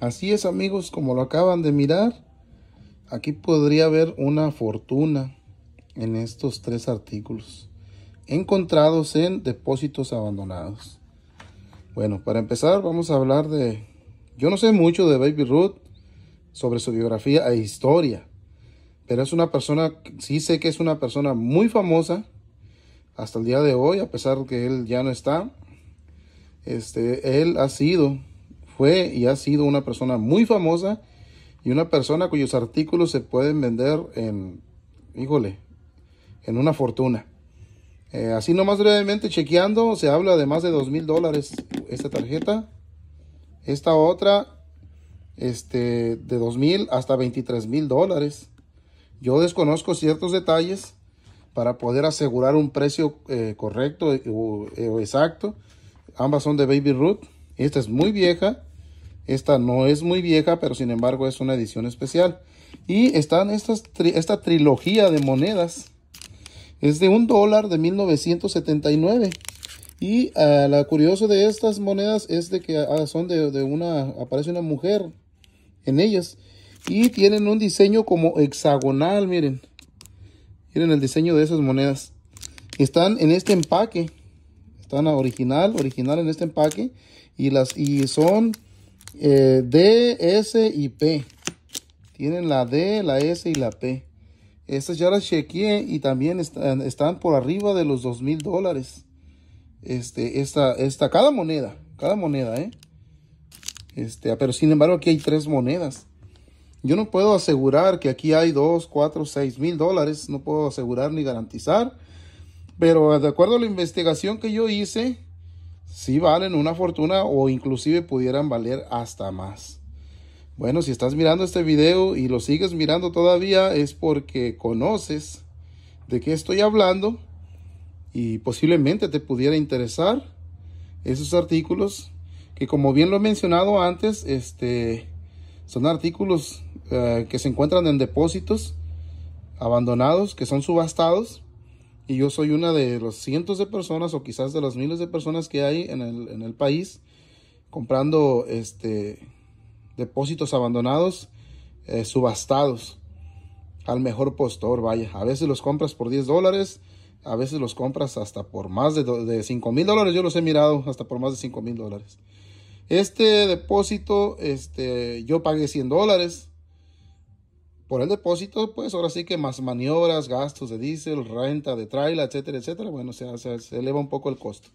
Así es amigos, como lo acaban de mirar, aquí podría haber una fortuna en estos tres artículos encontrados en depósitos abandonados. Bueno, para empezar vamos a hablar de... Yo no sé mucho de Baby Ruth, sobre su biografía e historia, pero es una persona, sí sé que es una persona muy famosa hasta el día de hoy, a pesar de que él ya no está. Este, él ha sido fue y ha sido una persona muy famosa y una persona cuyos artículos se pueden vender en, híjole, en una fortuna. Eh, así nomás brevemente chequeando, se habla de más de dos mil dólares esta tarjeta. Esta otra, este, de dos mil hasta 23 mil dólares. Yo desconozco ciertos detalles para poder asegurar un precio eh, correcto eh, o, o, exacto. Ambas son de Baby Root. Esta es muy vieja. Esta no es muy vieja, pero sin embargo es una edición especial. Y están estas esta trilogía de monedas. Es de un dólar de 1979. Y ah, la lo curioso de estas monedas es de que ah, son de, de, una, aparece una mujer en ellas. Y tienen un diseño como hexagonal, miren. Miren el diseño de esas monedas. Están en este empaque. Están original, original en este empaque. Y, las, y son eh, D, S y P. Tienen la D, la S y la P. Estas ya las chequeé y también están, por arriba de los dos mil dólares. Este, esta, esta, cada moneda, cada moneda, ¿eh? Este, ah, pero sin embargo aquí hay tres monedas. Yo no puedo asegurar que aquí hay 2, 4, seis mil dólares. No puedo asegurar ni garantizar. Pero de acuerdo a la investigación que yo hice, si valen una fortuna o inclusive pudieran valer hasta más. Bueno, si estás mirando este video y lo sigues mirando todavía es porque conoces de qué estoy hablando y posiblemente te pudiera interesar esos artículos que como bien lo he mencionado antes, este, son artículos eh, que se encuentran en depósitos abandonados, que son subastados y yo soy una de los cientos de personas o quizás de las miles de personas que hay en el, país comprando este, depósitos abandonados, eh, subastados al mejor postor, vaya. A veces los compras por 10 dólares, a veces los compras hasta por más de, de 5 mil dólares. Yo los he mirado hasta por más de 5 mil dólares. Este depósito, este, yo pagué 100 dólares por el depósito, pues ahora sí que más maniobras, gastos de diésel, renta de trailer, etcétera, etcétera. Bueno, se, eleva un poco el costo.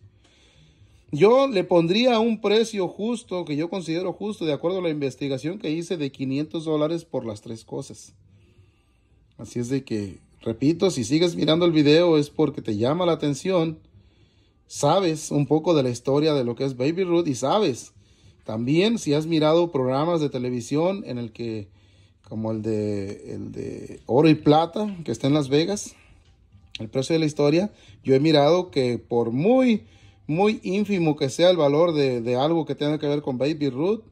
Yo le pondría un precio justo, que yo considero justo, de acuerdo a la investigación que hice, de 500 dólares por las tres cosas. Así es de que, repito, si sigues mirando el video es porque te llama la atención, sabes un poco de la historia de lo que es Baby Ruth y sabes también si has mirado programas de televisión en el que como el de, de oro y plata que está en Las Vegas, el precio de la historia, yo he mirado que por muy, muy ínfimo que sea el valor de, algo que tenga que ver con Baby Root,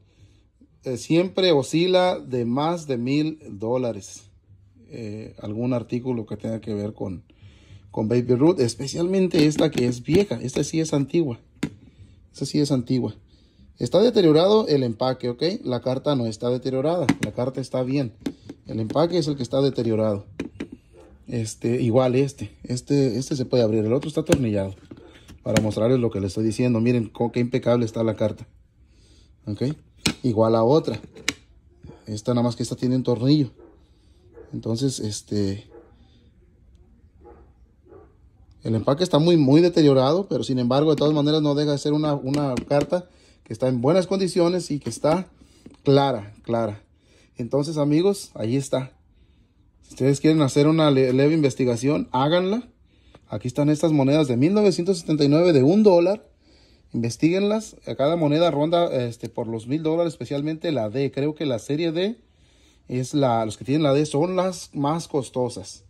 eh, siempre oscila de más de mil dólares eh, algún artículo que tenga que ver con, con Baby Root, especialmente esta que es vieja, esta sí es antigua, esta sí es antigua. Está deteriorado el empaque, ¿ok? La carta no está deteriorada, la carta está bien. El empaque es el que está deteriorado. Este, igual este, este, este se puede abrir, el otro está atornillado. Para mostrarles lo que les estoy diciendo, miren qué impecable está la carta. ¿Ok? Igual a otra. Esta nada más que esta tiene un tornillo. Entonces, este... El empaque está muy, muy deteriorado, pero sin embargo, de todas maneras no deja de ser una, una carta que está en buenas condiciones y que está clara, clara. Entonces, amigos, ahí está. Si ustedes quieren hacer una leve investigación, háganla. Aquí están estas monedas de 1979 de un dólar. Investíguenlas. Cada moneda ronda este, por los mil dólares, especialmente la D. Creo que la serie D es la, los que tienen la D son las más costosas.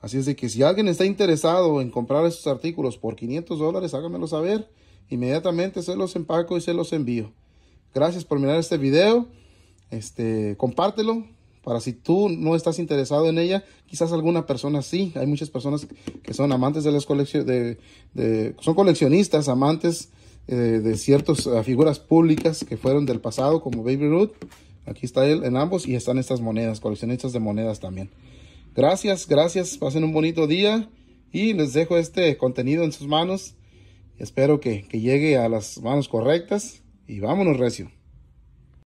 Así es de que si alguien está interesado en comprar estos artículos por 500 dólares, háganmelo saber. Inmediatamente se los empaco y se los envío. Gracias por mirar este video. Este, compártelo para si tú no estás interesado en ella, quizás alguna persona sí. Hay muchas personas que son amantes de las colecciones, son coleccionistas, amantes eh, de ciertas eh, figuras públicas que fueron del pasado, como Baby Ruth. Aquí está él en ambos y están estas monedas, coleccionistas de monedas también. Gracias, gracias, pasen un bonito día y les dejo este contenido en sus manos. Espero que, llegue a las manos correctas y vámonos recio.